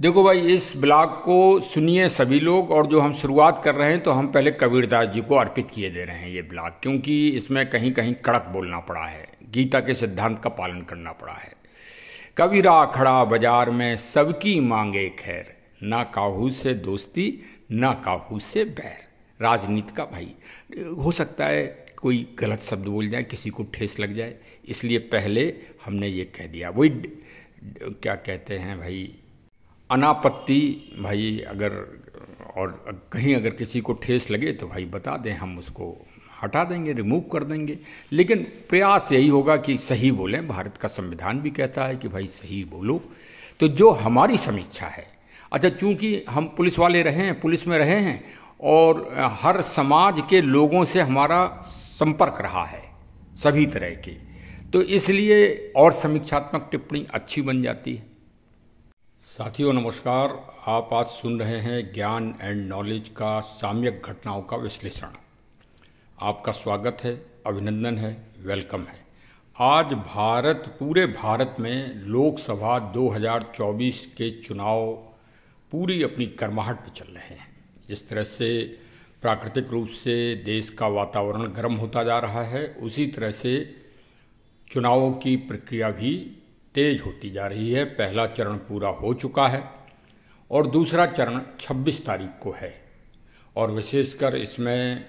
देखो भाई इस ब्लॉग को सुनिए सभी लोग और जो हम शुरुआत कर रहे हैं तो हम पहले कबीरदास जी को अर्पित किए दे रहे हैं ये ब्लॉग क्योंकि इसमें कहीं कहीं कड़क बोलना पड़ा है गीता के सिद्धांत का पालन करना पड़ा है कबीरा खड़ा बाजार में सबकी मांगे खैर ना काहू से दोस्ती ना काहू से बैर राजनीति का भाई हो सकता है कोई गलत शब्द बोल जाए किसी को ठेस लग जाए इसलिए पहले हमने ये कह दिया वही क्या कहते हैं भाई अनापत्ति भाई अगर और कहीं अगर किसी को ठेस लगे तो भाई बता दें हम उसको हटा देंगे रिमूव कर देंगे लेकिन प्रयास यही होगा कि सही बोलें भारत का संविधान भी कहता है कि भाई सही बोलो तो जो हमारी समीक्षा है अच्छा चूंकि हम पुलिस वाले रहे हैं पुलिस में रहे हैं और हर समाज के लोगों से हमारा संपर्क रहा है सभी तरह के तो इसलिए और समीक्षात्मक टिप्पणी अच्छी बन जाती है साथियों नमस्कार आप आज सुन रहे हैं ज्ञान एंड नॉलेज का साम्यक घटनाओं का विश्लेषण आपका स्वागत है अभिनंदन है वेलकम है आज भारत पूरे भारत में लोकसभा 2024 के चुनाव पूरी अपनी कर्माहट पर चल रहे हैं जिस तरह से प्राकृतिक रूप से देश का वातावरण गर्म होता जा रहा है उसी तरह से चुनावों की प्रक्रिया भी तेज होती जा रही है पहला चरण पूरा हो चुका है और दूसरा चरण 26 तारीख को है और विशेषकर इसमें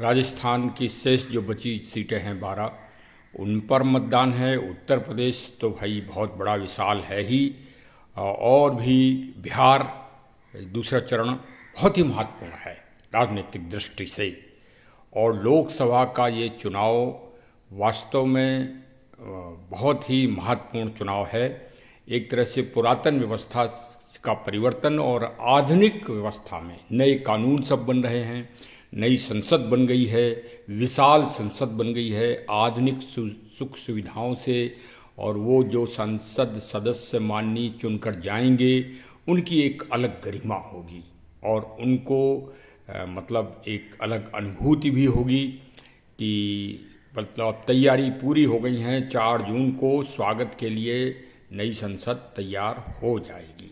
राजस्थान की शेष जो बची सीटें हैं बारह उन पर मतदान है उत्तर प्रदेश तो भाई बहुत बड़ा विशाल है ही और भी बिहार दूसरा चरण बहुत ही महत्वपूर्ण है राजनीतिक दृष्टि से और लोकसभा का ये चुनाव वास्तव में बहुत ही महत्वपूर्ण चुनाव है एक तरह से पुरातन व्यवस्था का परिवर्तन और आधुनिक व्यवस्था में नए कानून सब बन रहे हैं नई संसद बन गई है विशाल संसद बन गई है आधुनिक सुख सुविधाओं से और वो जो संसद सदस्य माननी चुनकर जाएंगे उनकी एक अलग गरिमा होगी और उनको आ, मतलब एक अलग अनुभूति भी होगी कि मतलब तैयारी पूरी हो गई हैं चार जून को स्वागत के लिए नई संसद तैयार हो जाएगी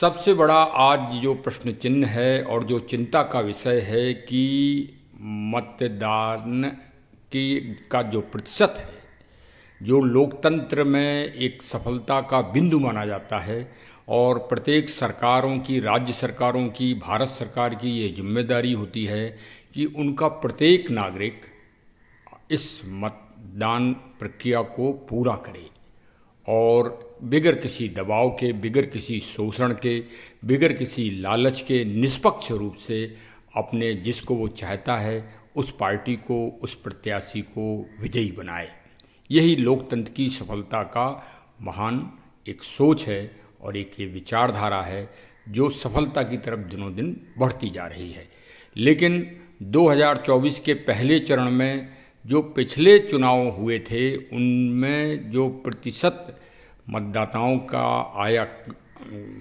सबसे बड़ा आज जो प्रश्न चिन्ह है और जो चिंता का विषय है कि मतदान की का जो प्रतिशत है जो लोकतंत्र में एक सफलता का बिंदु माना जाता है और प्रत्येक सरकारों की राज्य सरकारों की भारत सरकार की ये जिम्मेदारी होती है कि उनका प्रत्येक नागरिक इस मतदान प्रक्रिया को पूरा करें और बिगर किसी दबाव के बिगर किसी शोषण के बिगर किसी लालच के निष्पक्ष रूप से अपने जिसको वो चाहता है उस पार्टी को उस प्रत्याशी को विजयी बनाए यही लोकतंत्र की सफलता का महान एक सोच है और एक ये विचारधारा है जो सफलता की तरफ दिनों दिन बढ़ती जा रही है लेकिन 2024 के पहले चरण में जो पिछले चुनाव हुए थे उनमें जो प्रतिशत मतदाताओं का आया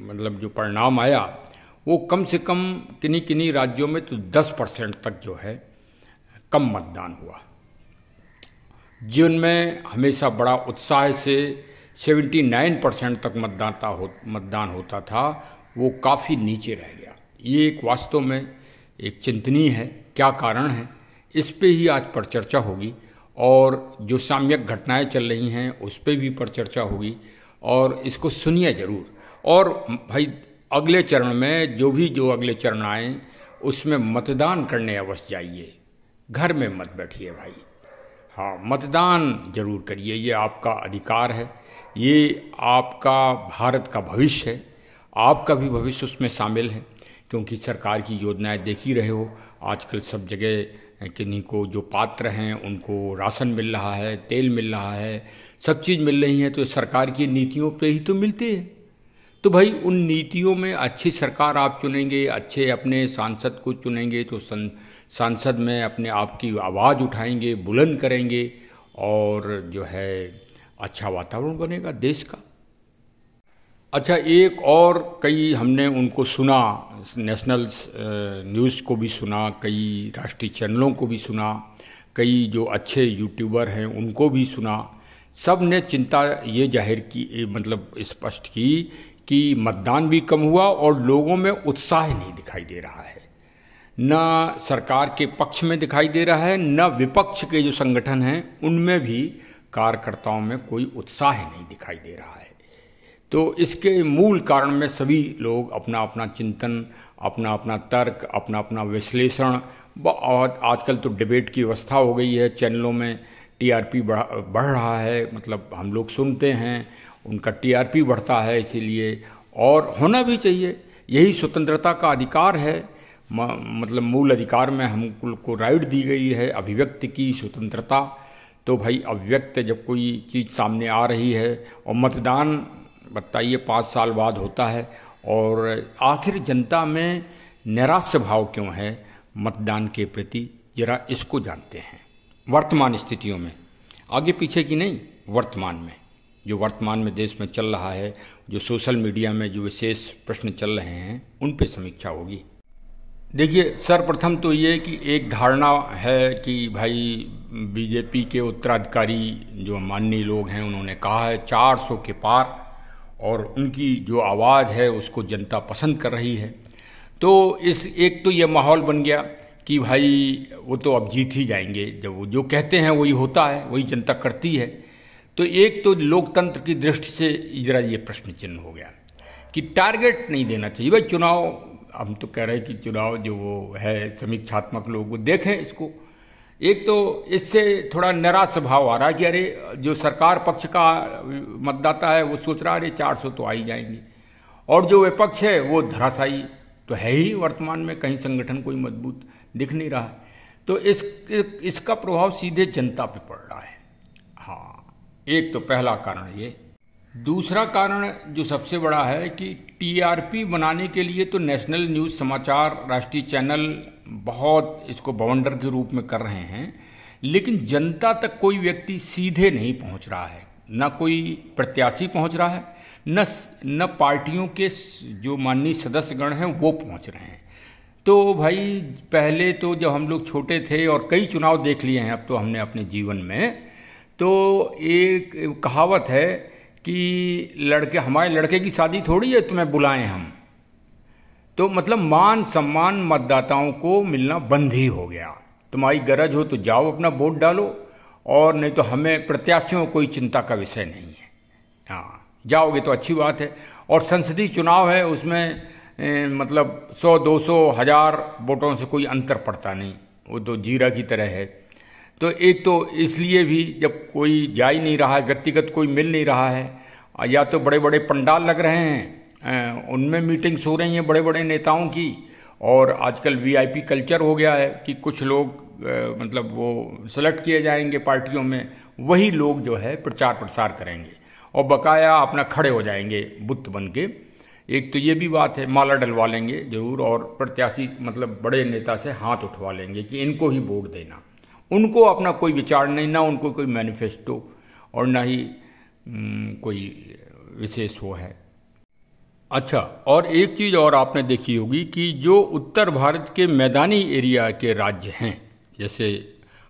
मतलब जो परिणाम आया वो कम से कम किन्हीं किन्हीं राज्यों में तो 10 परसेंट तक जो है कम मतदान हुआ जिनमें हमेशा बड़ा उत्साह से 79 परसेंट तक मतदाता हो मतदान होता था वो काफ़ी नीचे रह गया ये एक वास्तव में एक चिंतनीय है क्या कारण है इस पे ही आज पर चर्चा होगी और जो साम्यक घटनाएं चल रही हैं उस पर भी पर चर्चा होगी और इसको सुनिए ज़रूर और भाई अगले चरण में जो भी जो अगले चरण आए उसमें मतदान करने अवश्य जाइए घर में मत बैठिए भाई हाँ मतदान जरूर करिए ये आपका अधिकार है ये आपका भारत का भविष्य है आपका भी भविष्य उसमें शामिल है क्योंकि सरकार की योजनाएं देख ही रहे हो आजकल सब जगह किन्हीं को जो पात्र हैं उनको राशन मिल रहा है तेल मिल रहा है सब चीज़ मिल रही है तो सरकार की नीतियों पे ही तो मिलते हैं तो भाई उन नीतियों में अच्छी सरकार आप चुनेंगे अच्छे अपने सांसद को चुनेंगे तो सांसद में अपने आपकी आवाज़ उठाएंगे बुलंद करेंगे और जो है अच्छा वातावरण बनेगा देश का अच्छा एक और कई हमने उनको सुना नेशनल न्यूज़ को भी सुना कई राष्ट्रीय चैनलों को भी सुना कई जो अच्छे यूट्यूबर हैं उनको भी सुना सब ने चिंता ये जाहिर की मतलब स्पष्ट की कि मतदान भी कम हुआ और लोगों में उत्साह नहीं दिखाई दे रहा है न सरकार के पक्ष में दिखाई दे रहा है न विपक्ष के जो संगठन हैं उनमें भी कार्यकर्ताओं में कोई उत्साह नहीं दिखाई दे रहा है तो इसके मूल कारण में सभी लोग अपना अपना चिंतन अपना अपना तर्क अपना अपना विश्लेषण बहुत आजकल तो डिबेट की व्यवस्था हो गई है चैनलों में टीआरपी बढ़ बढ़ रहा है मतलब हम लोग सुनते हैं उनका टीआरपी बढ़ता है इसीलिए और होना भी चाहिए यही स्वतंत्रता का अधिकार है मतलब मूल अधिकार में हम को राइट दी गई है अभिव्यक्ति की स्वतंत्रता तो भाई अभिव्यक्त जब कोई चीज़ सामने आ रही है और मतदान बताइए पाँच साल बाद होता है और आखिर जनता में निराश भाव क्यों है मतदान के प्रति जरा इसको जानते हैं वर्तमान स्थितियों में आगे पीछे की नहीं वर्तमान में जो वर्तमान में देश में चल रहा है जो सोशल मीडिया में जो विशेष प्रश्न चल रहे हैं उन पर समीक्षा होगी देखिए सर्वप्रथम तो ये कि एक धारणा है कि भाई बीजेपी के उत्तराधिकारी जो माननीय लोग हैं उन्होंने कहा है 400 के पार और उनकी जो आवाज़ है उसको जनता पसंद कर रही है तो इस एक तो ये माहौल बन गया कि भाई वो तो अब जीत ही जाएंगे जब वो जो कहते हैं वही होता है वही जनता करती है तो एक तो लोकतंत्र की दृष्टि से जरा ये प्रश्न चिन्ह हो गया कि टारगेट नहीं देना चाहिए भाई चुनाव हम तो कह रहे हैं कि चुनाव जो वो है समीक्षात्मक लोग वो देखें इसको एक तो इससे थोड़ा नरा स्वभाव आ रहा है कि अरे जो सरकार पक्ष का मतदाता है वो सोच रहा है अरे चार सौ तो आई जाएंगे और जो विपक्ष है वो धराशाई तो है ही वर्तमान में कहीं संगठन कोई मजबूत दिख नहीं रहा तो इस इसका प्रभाव सीधे जनता पे पड़ रहा है हाँ एक तो पहला कारण ये दूसरा कारण जो सबसे बड़ा है कि टीआरपी बनाने के लिए तो नेशनल न्यूज़ समाचार राष्ट्रीय चैनल बहुत इसको बवंडर के रूप में कर रहे हैं लेकिन जनता तक कोई व्यक्ति सीधे नहीं पहुंच रहा है ना कोई प्रत्याशी पहुंच रहा है न न पार्टियों के जो माननीय सदस्यगण हैं वो पहुंच रहे हैं तो भाई पहले तो जब हम लोग छोटे थे और कई चुनाव देख लिए हैं अब तो हमने अपने जीवन में तो एक कहावत है कि लड़के हमारे लड़के की शादी थोड़ी है तुम्हें बुलाएं हम तो मतलब मान सम्मान मतदाताओं को मिलना बंद ही हो गया तुम्हारी गरज हो तो जाओ अपना वोट डालो और नहीं तो हमें प्रत्याशियों कोई चिंता का विषय नहीं है हाँ जाओगे तो अच्छी बात है और संसदीय चुनाव है उसमें ए, मतलब सौ दो सौ हज़ार वोटों से कोई अंतर पड़ता नहीं वो तो जीरा की तरह है तो एक तो इसलिए भी जब कोई जा ही नहीं रहा है व्यक्तिगत कोई मिल नहीं रहा है या तो बड़े बड़े पंडाल लग रहे हैं उनमें मीटिंग्स हो रही हैं बड़े बड़े नेताओं की और आजकल वीआईपी कल्चर हो गया है कि कुछ लोग मतलब वो सेलेक्ट किए जाएंगे पार्टियों में वही लोग जो है प्रचार प्रसार करेंगे और बकाया अपना खड़े हो जाएंगे बुत बन के एक तो ये भी बात है माला डलवा लेंगे जरूर और प्रत्याशी मतलब बड़े नेता से हाथ उठवा लेंगे कि इनको ही वोट देना उनको अपना कोई विचार नहीं ना उनको कोई मैनिफेस्टो और ना ही कोई विशेष वो है अच्छा और एक चीज़ और आपने देखी होगी कि जो उत्तर भारत के मैदानी एरिया के राज्य हैं जैसे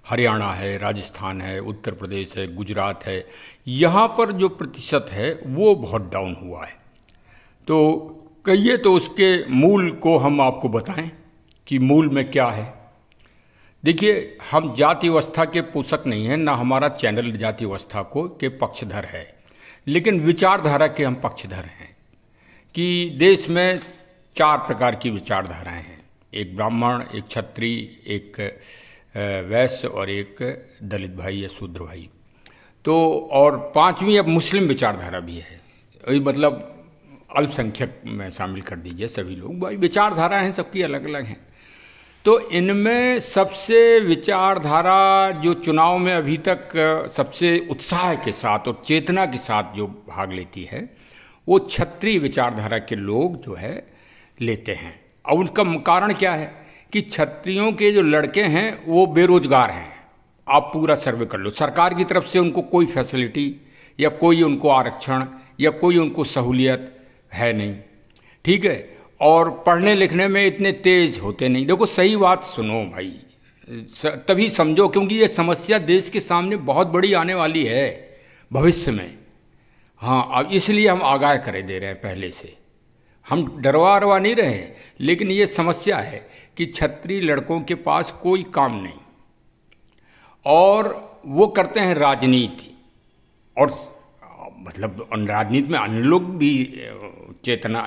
हरियाणा है राजस्थान है उत्तर प्रदेश है गुजरात है यहाँ पर जो प्रतिशत है वो बहुत डाउन हुआ है तो कहिए तो उसके मूल को हम आपको बताएं कि मूल में क्या है देखिए हम जाति व्यवस्था के पोषक नहीं हैं ना हमारा चैनल जाति व्यवस्था को के पक्षधर है लेकिन विचारधारा के हम पक्षधर हैं कि देश में चार प्रकार की विचारधाराएं हैं एक ब्राह्मण एक क्षत्रिय एक वैश्य और एक दलित भाई या शूद्र भाई तो और पांचवी अब मुस्लिम विचारधारा भी है वही मतलब अल्पसंख्यक में शामिल कर दीजिए सभी लोग भाई विचारधारा हैं सबकी अलग अलग हैं तो इनमें सबसे विचारधारा जो चुनाव में अभी तक सबसे उत्साह के साथ और चेतना के साथ जो भाग लेती है वो क्षत्रिय विचारधारा के लोग जो है लेते हैं और उनका कारण क्या है कि क्षत्रियों के जो लड़के हैं वो बेरोजगार हैं आप पूरा सर्वे कर लो सरकार की तरफ से उनको कोई फैसिलिटी या कोई उनको आरक्षण या कोई उनको सहूलियत है नहीं ठीक है और पढ़ने लिखने में इतने तेज होते नहीं देखो सही बात सुनो भाई तभी समझो क्योंकि ये समस्या देश के सामने बहुत बड़ी आने वाली है भविष्य में हाँ अब इसलिए हम आगाह कर दे रहे हैं पहले से हम डरवा अरवा नहीं रहे लेकिन ये समस्या है कि छत्री लड़कों के पास कोई काम नहीं और वो करते हैं राजनीति और मतलब राजनीति में अन्य लोग भी चेतना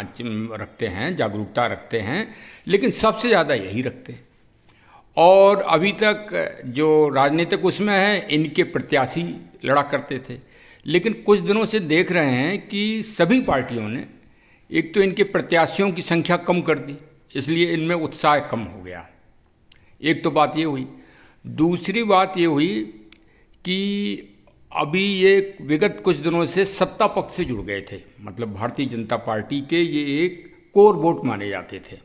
रखते हैं जागरूकता रखते हैं लेकिन सबसे ज़्यादा यही रखते हैं और अभी तक जो राजनीतिक उसमें हैं इनके प्रत्याशी लड़ा करते थे लेकिन कुछ दिनों से देख रहे हैं कि सभी पार्टियों ने एक तो इनके प्रत्याशियों की संख्या कम कर दी इसलिए इनमें उत्साह कम हो गया एक तो बात ये हुई दूसरी बात ये हुई कि अभी ये विगत कुछ दिनों से सत्ता पक्ष से जुड़ गए थे मतलब भारतीय जनता पार्टी के ये एक कोर वोट माने जाते थे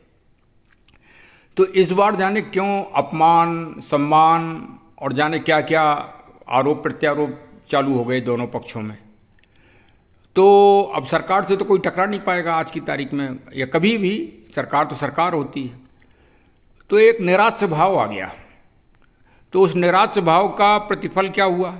तो इस बार जाने क्यों अपमान सम्मान और जाने क्या क्या आरोप प्रत्यारोप चालू हो गए दोनों पक्षों में तो अब सरकार से तो कोई टकरा नहीं पाएगा आज की तारीख में या कभी भी सरकार तो सरकार होती है तो एक निराश भाव आ गया तो उस निराश भाव का प्रतिफल क्या हुआ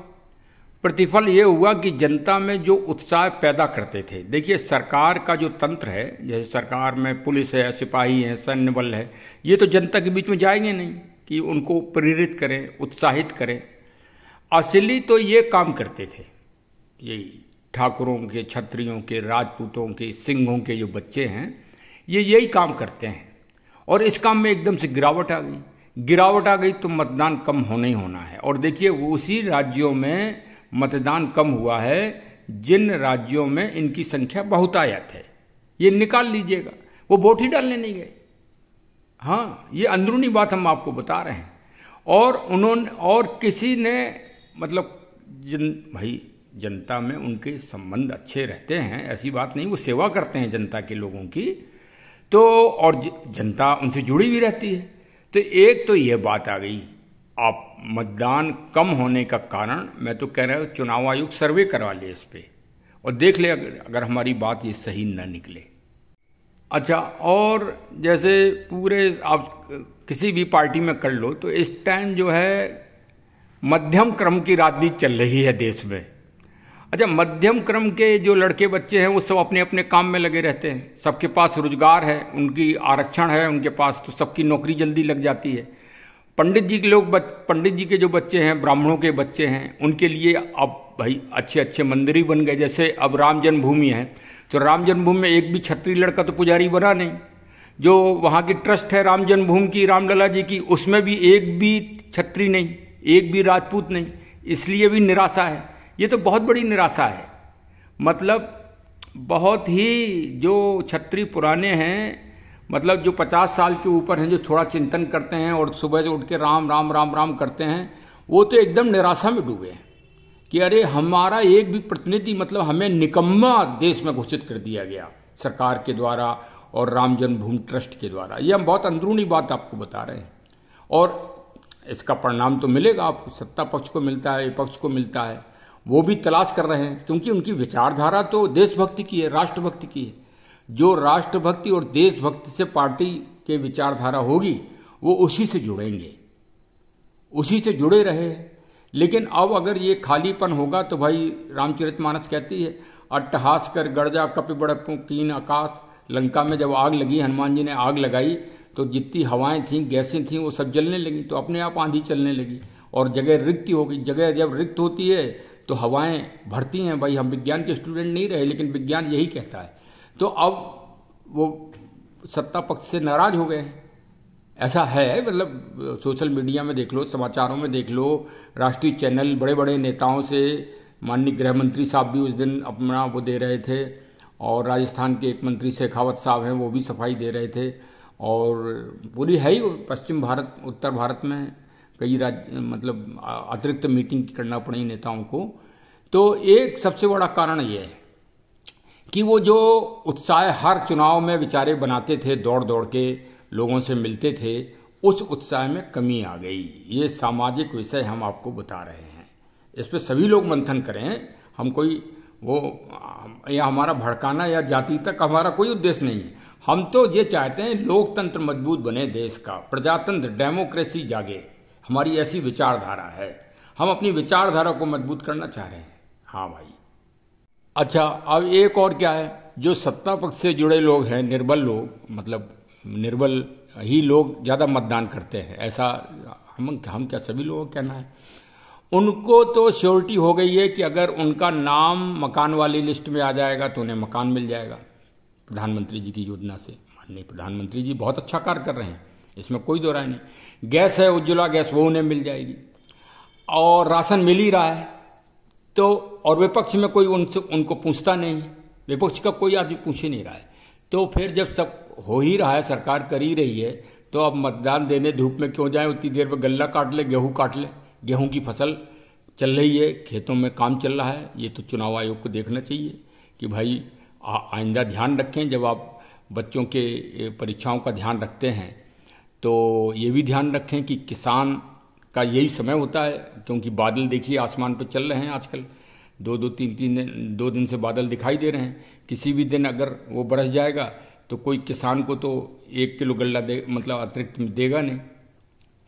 प्रतिफल ये हुआ कि जनता में जो उत्साह पैदा करते थे देखिए सरकार का जो तंत्र है जैसे सरकार में पुलिस है सिपाही है सैन्य बल है ये तो जनता के बीच में जाएंगे नहीं कि उनको प्रेरित करें उत्साहित करें असली तो ये काम करते थे ये ठाकुरों के छत्रियों के राजपूतों के सिंहों के जो बच्चे हैं ये यही काम करते हैं और इस काम में एकदम से गिरावट आ गई गिरावट आ गई तो मतदान कम होना ही होना है और देखिए उसी राज्यों में मतदान कम हुआ है जिन राज्यों में इनकी संख्या बहुतायत है ये निकाल लीजिएगा वो वोट ही डालने नहीं गए हाँ ये अंदरूनी बात हम आपको बता रहे हैं और उन्होंने और किसी ने मतलब जन भाई जनता में उनके संबंध अच्छे रहते हैं ऐसी बात नहीं वो सेवा करते हैं जनता के लोगों की तो और जनता उनसे जुड़ी भी रहती है तो एक तो ये बात आ गई आप मतदान कम होने का कारण मैं तो कह रहा हूँ चुनाव आयोग सर्वे करवा ले इस पर और देख ले अगर हमारी बात ये सही ना निकले अच्छा और जैसे पूरे आप किसी भी पार्टी में कर लो तो इस टाइम जो है मध्यम क्रम की राजनीति चल रही है देश में अच्छा मध्यम क्रम के जो लड़के बच्चे हैं वो सब अपने अपने काम में लगे रहते हैं सबके पास रोजगार है उनकी आरक्षण है उनके पास तो सबकी नौकरी जल्दी लग जाती है पंडित जी के लोग पंडित जी के जो बच्चे हैं ब्राह्मणों के बच्चे हैं उनके लिए अब भाई अच्छे अच्छे मंदिर ही बन गए जैसे अब राम जन्मभूमि है तो राम जन्मभूमि में एक भी छत्री लड़का तो पुजारी बना नहीं जो वहाँ की ट्रस्ट है राम जन्मभूमि की रामलला जी की उसमें भी एक भी छत्री नहीं एक भी राजपूत नहीं इसलिए भी निराशा है ये तो बहुत बड़ी निराशा है मतलब बहुत ही जो छत्री पुराने हैं मतलब जो पचास साल के ऊपर हैं जो थोड़ा चिंतन करते हैं और सुबह से उठ के राम राम राम राम करते हैं वो तो एकदम निराशा में डूबे हैं कि अरे हमारा एक भी प्रतिनिधि मतलब हमें निकम्मा देश में घोषित कर दिया गया सरकार के द्वारा और राम जन्मभूमि ट्रस्ट के द्वारा ये हम बहुत अंदरूनी बात आपको बता रहे हैं और इसका परिणाम तो मिलेगा आपको सत्ता पक्ष को मिलता है विपक्ष को मिलता है वो भी तलाश कर रहे हैं क्योंकि उनकी विचारधारा तो देशभक्ति की है राष्ट्रभक्ति की है जो राष्ट्रभक्ति और देशभक्ति से पार्टी के विचारधारा होगी वो उसी से जुड़ेंगे उसी से जुड़े रहे लेकिन अब अगर ये खालीपन होगा तो भाई रामचरितमानस कहती है अट्टहास कर गर्जा कपि कीन आकाश लंका में जब आग लगी हनुमान जी ने आग लगाई तो जितनी हवाएं थीं गैसें थीं वो सब जलने लगी तो अपने आप आंधी चलने लगी और जगह रिक्त होगी जगह जब रिक्त होती है तो हवाएं भरती हैं भाई हम विज्ञान के स्टूडेंट नहीं रहे लेकिन विज्ञान यही कहता है तो अब वो सत्ता पक्ष से नाराज हो गए हैं ऐसा है मतलब सोशल मीडिया में देख लो समाचारों में देख लो राष्ट्रीय चैनल बड़े बड़े नेताओं से माननीय गृह मंत्री साहब भी उस दिन अपना वो दे रहे थे और राजस्थान के एक मंत्री शेखावत साहब हैं वो भी सफाई दे रहे थे और पूरी है ही पश्चिम भारत उत्तर भारत में कई राज्य मतलब अतिरिक्त मीटिंग करना पड़ी नेताओं को तो एक सबसे बड़ा कारण ये है कि वो जो उत्साह हर चुनाव में बेचारे बनाते थे दौड़ दौड़ के लोगों से मिलते थे उस उत्साह में कमी आ गई ये सामाजिक विषय हम आपको बता रहे हैं इस पर सभी लोग मंथन करें हम कोई वो या हमारा भड़काना या जाति तक हमारा कोई उद्देश्य नहीं है हम तो ये चाहते हैं लोकतंत्र मजबूत बने देश का प्रजातंत्र डेमोक्रेसी जागे हमारी ऐसी विचारधारा है हम अपनी विचारधारा को मजबूत करना चाह रहे हैं हाँ भाई अच्छा अब एक और क्या है जो सत्ता पक्ष से जुड़े लोग हैं निर्बल लोग मतलब निर्बल ही लोग ज़्यादा मतदान करते हैं ऐसा हम हम क्या सभी लोगों का कहना है उनको तो श्योरिटी हो गई है कि अगर उनका नाम मकान वाली लिस्ट में आ जाएगा तो उन्हें मकान मिल जाएगा प्रधानमंत्री जी की योजना से माननीय प्रधानमंत्री जी बहुत अच्छा कार्य कर रहे हैं इसमें कोई दो राय नहीं गैस है उज्ज्वला गैस वो उन्हें मिल जाएगी और राशन मिल ही रहा है तो और विपक्ष में कोई उनसे उनको पूछता नहीं विपक्ष का कोई आदमी पूछ ही नहीं रहा है तो फिर जब सब हो ही रहा है सरकार कर ही रही है तो अब मतदान देने धूप में क्यों जाएं उतनी देर में गल्ला काट ले गेहूँ काट ले गेहूँ की फसल चल रही है खेतों में काम चल रहा है ये तो चुनाव आयोग को देखना चाहिए कि भाई आइंदा ध्यान रखें जब आप बच्चों के परीक्षाओं का ध्यान रखते हैं तो ये भी ध्यान रखें कि किसान का यही समय होता है क्योंकि बादल देखिए आसमान पर चल रहे हैं आजकल दो दो तीन तीन दिन दो दिन से बादल दिखाई दे रहे हैं किसी भी दिन अगर वो बरस जाएगा तो कोई किसान को तो एक किलो गल्ला दे मतलब अतिरिक्त देगा नहीं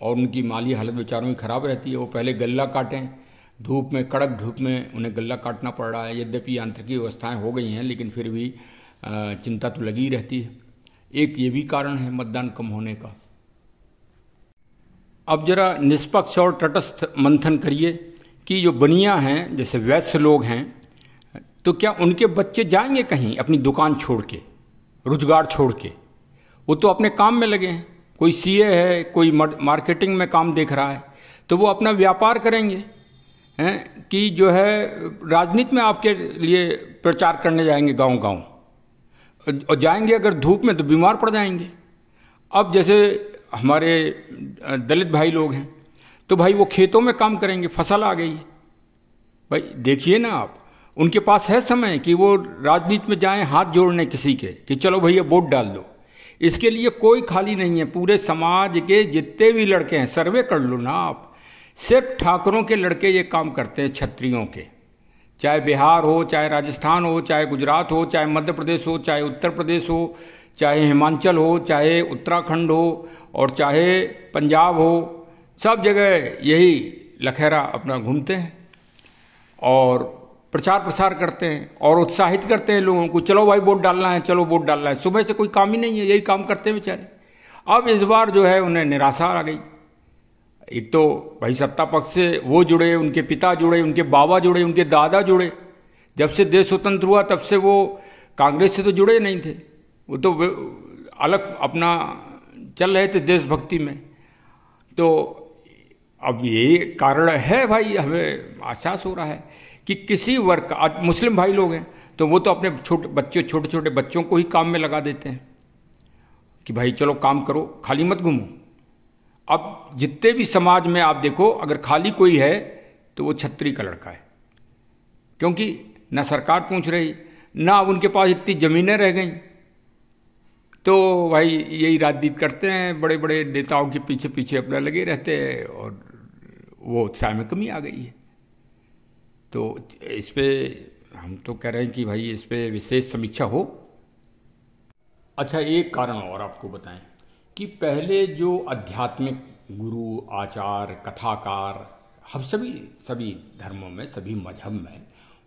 और उनकी माली हालत बेचारों की ख़राब रहती है वो पहले गल्ला काटें धूप में कड़क धूप में उन्हें गल्ला काटना पड़ रहा है यद्यपि यांत्रिकी व्यवस्थाएँ हो गई हैं लेकिन फिर भी चिंता तो लगी रहती है एक ये भी कारण है मतदान कम होने का अब जरा निष्पक्ष और तटस्थ मंथन करिए कि जो बनिया हैं जैसे वैश्य लोग हैं तो क्या उनके बच्चे जाएंगे कहीं अपनी दुकान छोड़ के रोजगार छोड़ के वो तो अपने काम में लगे हैं कोई सीए है कोई मार्केटिंग में काम देख रहा है तो वो अपना व्यापार करेंगे हैं कि जो है राजनीति में आपके लिए प्रचार करने जाएंगे गांव गांव और जाएंगे अगर धूप में तो बीमार पड़ जाएंगे अब जैसे हमारे दलित भाई लोग हैं तो भाई वो खेतों में काम करेंगे फसल आ गई भाई देखिए ना आप उनके पास है समय कि वो राजनीति में जाएं हाथ जोड़ने किसी के कि चलो भैया वोट डाल दो इसके लिए कोई खाली नहीं है पूरे समाज के जितने भी लड़के हैं सर्वे कर लो ना आप सिर्फ ठाकरों के लड़के ये काम करते हैं छत्रियों के चाहे बिहार हो चाहे राजस्थान हो चाहे गुजरात हो चाहे मध्य प्रदेश हो चाहे उत्तर प्रदेश हो चाहे हिमाचल हो चाहे उत्तराखंड हो और चाहे पंजाब हो सब जगह यही लखेरा अपना घूमते हैं और प्रचार प्रसार करते हैं और उत्साहित करते हैं लोगों को चलो भाई वोट डालना है चलो वोट डालना है सुबह से कोई काम ही नहीं है यही काम करते हैं बेचारे अब इस बार जो है उन्हें निराशा आ गई एक तो भाई सत्ता पक्ष से वो जुड़े उनके पिता जुड़े उनके बाबा जुड़े उनके दादा जुड़े जब से देश स्वतंत्र हुआ तब से वो कांग्रेस से तो जुड़े नहीं थे वो तो अलग अपना चल रहे थे देशभक्ति में तो अब ये कारण है भाई हमें एहसास हो रहा है कि किसी वर्ग का मुस्लिम भाई लोग हैं तो वो तो अपने छोटे बच्चे छोटे छोटे बच्चों को ही काम में लगा देते हैं कि भाई चलो काम करो खाली मत घूमो अब जितने भी समाज में आप देखो अगर खाली कोई है तो वो छत्री का लड़का है क्योंकि ना सरकार पूछ रही ना उनके पास इतनी ज़मीनें रह गई तो भाई यही राजनीति करते हैं बड़े बड़े नेताओं के पीछे पीछे अपना लगे रहते हैं और वो उत्साह में कमी आ गई है तो इस पर हम तो कह रहे हैं कि भाई इस पर विशेष समीक्षा हो अच्छा एक कारण और आपको बताएं कि पहले जो आध्यात्मिक गुरु आचार कथाकार हम सभी सभी धर्मों में सभी मजहब में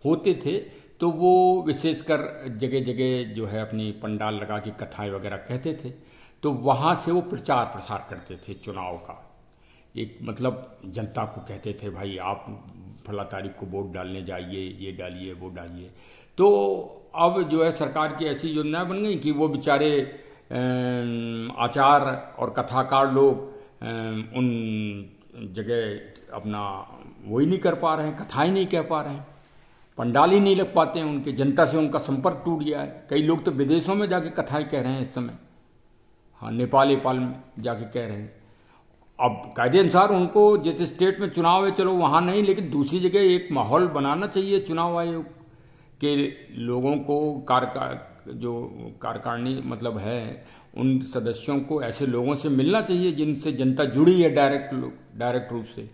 होते थे तो वो विशेषकर जगह जगह जो है अपनी पंडाल लगा के कथाएं वगैरह कहते थे तो वहाँ से वो प्रचार प्रसार करते थे चुनाव का एक मतलब जनता को कहते थे भाई आप फला तारीख को वोट डालने जाइए ये डालिए वो डालिए तो अब जो है सरकार की ऐसी योजनाएं बन गई कि वो बेचारे आचार और कथाकार लोग उन जगह अपना वही नहीं कर पा रहे हैं कथाएं नहीं कह पा रहे हैं पंडाल ही नहीं लग पाते हैं उनके जनता से उनका संपर्क टूट गया है कई लोग तो विदेशों में जाके कथाएं कह रहे हैं इस समय हाँ नेपाल नेपाल में जाके कह रहे हैं अब कायदे अनुसार उनको जैसे स्टेट में चुनाव है चलो वहाँ नहीं लेकिन दूसरी जगह एक माहौल बनाना चाहिए चुनाव आयोग के लोगों को कार जो कार्यकारिणी मतलब है उन सदस्यों को ऐसे लोगों से मिलना चाहिए जिनसे जनता जुड़ी है डायरेक्ट डायरेक्ट रूप से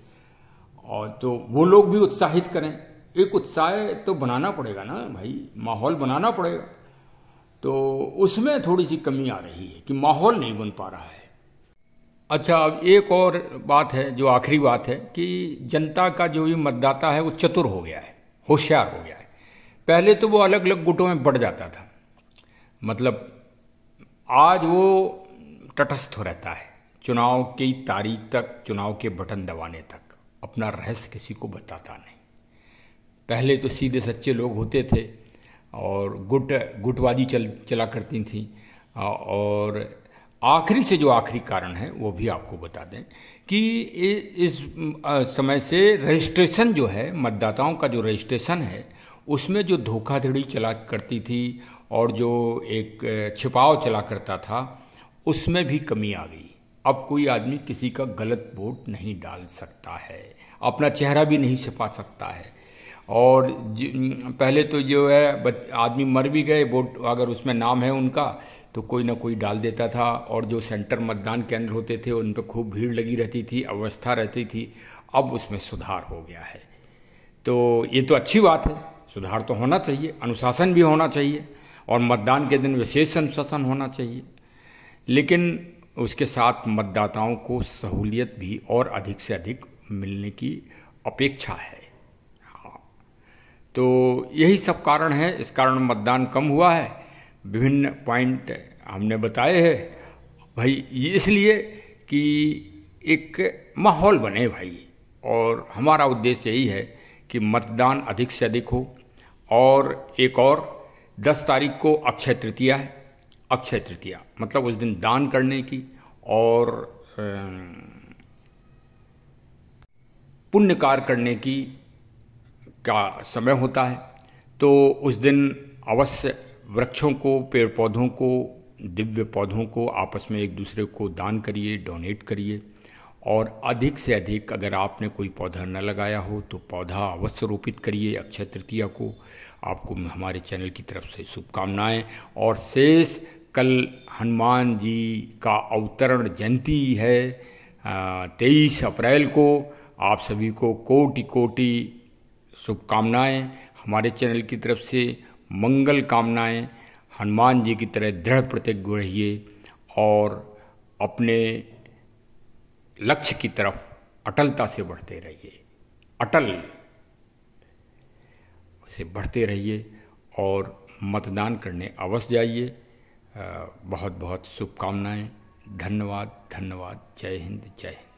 और तो वो लोग भी उत्साहित करें एक उत्साह तो बनाना पड़ेगा ना भाई माहौल बनाना पड़ेगा तो उसमें थोड़ी सी कमी आ रही है कि माहौल नहीं बन पा रहा है अच्छा अब एक और बात है जो आखिरी बात है कि जनता का जो भी मतदाता है वो चतुर हो गया है होशियार हो गया है पहले तो वो अलग अलग गुटों में बढ़ जाता था मतलब आज वो तटस्थ रहता है चुनाव की तारीख तक चुनाव के बटन दबाने तक अपना रहस्य किसी को बताता नहीं पहले तो सीधे सच्चे लोग होते थे और गुट गुटवादी चल चला करती थी और आखिरी से जो आखिरी कारण है वो भी आपको बता दें कि इस समय से रजिस्ट्रेशन जो है मतदाताओं का जो रजिस्ट्रेशन है उसमें जो धोखाधड़ी चला करती थी और जो एक छिपाव चला करता था उसमें भी कमी आ गई अब कोई आदमी किसी का गलत वोट नहीं डाल सकता है अपना चेहरा भी नहीं छिपा सकता है और पहले तो जो है आदमी मर भी गए वोट अगर उसमें नाम है उनका तो कोई ना कोई डाल देता था और जो सेंटर मतदान केंद्र होते थे उन पर खूब भीड़ लगी रहती थी अवस्था रहती थी अब उसमें सुधार हो गया है तो ये तो अच्छी बात है सुधार तो होना चाहिए अनुशासन भी होना चाहिए और मतदान के दिन विशेष अनुशासन होना चाहिए लेकिन उसके साथ मतदाताओं को सहूलियत भी और अधिक से अधिक मिलने की अपेक्षा है तो यही सब कारण है इस कारण मतदान कम हुआ है विभिन्न पॉइंट हमने बताए हैं भाई इसलिए कि एक माहौल बने भाई और हमारा उद्देश्य यही है कि मतदान अधिक से अधिक हो और एक और 10 तारीख को अक्षय तृतीया है अक्षय तृतीया मतलब उस दिन दान करने की और पुण्य कार्य करने की का समय होता है तो उस दिन अवश्य वृक्षों को पेड़ पौधों को दिव्य पौधों को आपस में एक दूसरे को दान करिए डोनेट करिए और अधिक से अधिक अगर आपने कोई पौधा न लगाया हो तो पौधा अवश्य रोपित करिए अक्षय तृतीया को आपको हमारे चैनल की तरफ से शुभकामनाएं और शेष कल हनुमान जी का अवतरण जयंती है तेईस अप्रैल को आप सभी को कोटि कोटि शुभकामनाएं हमारे चैनल की तरफ से मंगल कामनाएं हनुमान जी की तरह दृढ़ प्रतिज्ञ रहिए और अपने लक्ष्य की तरफ अटलता से बढ़ते रहिए अटल से बढ़ते रहिए और मतदान करने अवश्य जाइए बहुत बहुत शुभकामनाएं धन्यवाद धन्यवाद जय हिंद जय हिंद